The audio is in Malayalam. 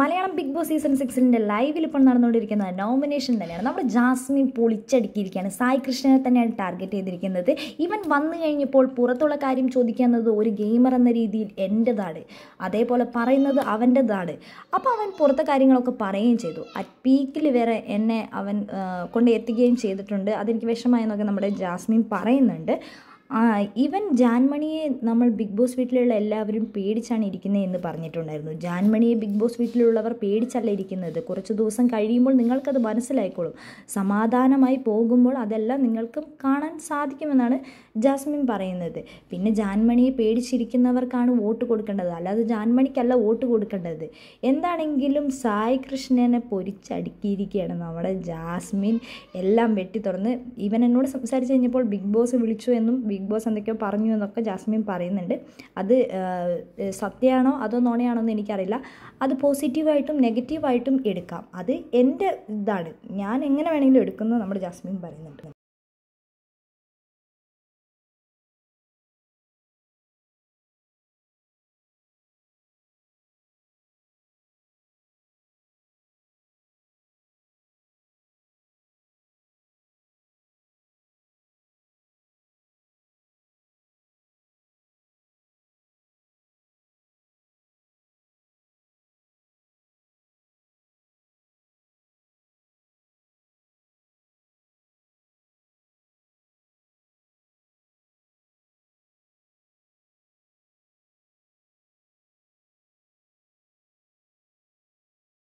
മലയാളം ബിഗ് ബോസ് സീസൺ സിക്സിൻ്റെ ലൈവിൽ ഇപ്പോൾ നടന്നുകൊണ്ടിരിക്കുന്ന നോമിനേഷൻ തന്നെയാണ് നമ്മുടെ ജാസ്മിൻ പൊളിച്ചടുക്കിയിരിക്കുകയാണ് സായി കൃഷ്ണനെ തന്നെയാണ് ടാർഗറ്റ് ചെയ്തിരിക്കുന്നത് ഇവൻ വന്നു കഴിഞ്ഞപ്പോൾ പുറത്തുള്ള കാര്യം ചോദിക്കുന്നത് ഒരു ഗെയിമർ എന്ന രീതിയിൽ എൻ്റെതാണ് അതേപോലെ പറയുന്നത് അവൻ്റെതാണ് അപ്പോൾ അവൻ പുറത്തെ കാര്യങ്ങളൊക്കെ പറയുകയും ചെയ്തു അറ്റ് പീക്കിൽ വരെ എന്നെ അവൻ കൊണ്ട് എത്തുകയും ചെയ്തിട്ടുണ്ട് അതെനിക്ക് വിഷമായി എന്നൊക്കെ നമ്മുടെ ജാസ്മിൻ പറയുന്നുണ്ട് ആ ഈവൻ ജാൻമണിയെ നമ്മൾ ബിഗ് ബോസ് വീട്ടിലുള്ള എല്ലാവരും പേടിച്ചാണ് ഇരിക്കുന്നത് എന്ന് പറഞ്ഞിട്ടുണ്ടായിരുന്നു ജാൻമണിയെ ബിഗ് ബോസ് വീട്ടിലുള്ളവർ പേടിച്ചല്ല ഇരിക്കുന്നത് കുറച്ച് ദിവസം കഴിയുമ്പോൾ നിങ്ങൾക്കത് മനസ്സിലായിക്കോളും സമാധാനമായി പോകുമ്പോൾ അതെല്ലാം നിങ്ങൾക്ക് കാണാൻ സാധിക്കുമെന്നാണ് ജാസ്മിൻ പറയുന്നത് പിന്നെ ജാൻമണിയെ പേടിച്ചിരിക്കുന്നവർക്കാണ് വോട്ട് കൊടുക്കേണ്ടത് അല്ലാതെ ജാൻമണിക്കല്ല വോട്ട് കൊടുക്കേണ്ടത് എന്താണെങ്കിലും സായി കൃഷ്ണനെ പൊരിച്ചടുക്കിയിരിക്കുകയാണ് നമ്മുടെ ജാസ്മിൻ എല്ലാം വെട്ടി തുറന്ന് ഇവൻ എന്നോട് സംസാരിച്ച് കഴിഞ്ഞപ്പോൾ ബിഗ് ബോസ് വിളിച്ചു എന്നും ബിഗ് ബോസ് എന്തൊക്കെയോ പറഞ്ഞു എന്നൊക്കെ ജാസ്മിൻ പറയുന്നുണ്ട് അത് സത്യമാണോ അതോ നോണയാണോ എന്ന് എനിക്കറിയില്ല അത് പോസിറ്റീവായിട്ടും നെഗറ്റീവായിട്ടും എടുക്കാം അത് എൻ്റെ ഇതാണ് ഞാൻ എങ്ങനെ വേണമെങ്കിലും എടുക്കുന്നത് നമ്മുടെ ജാസ്മിൻ പറയുന്നുണ്ട്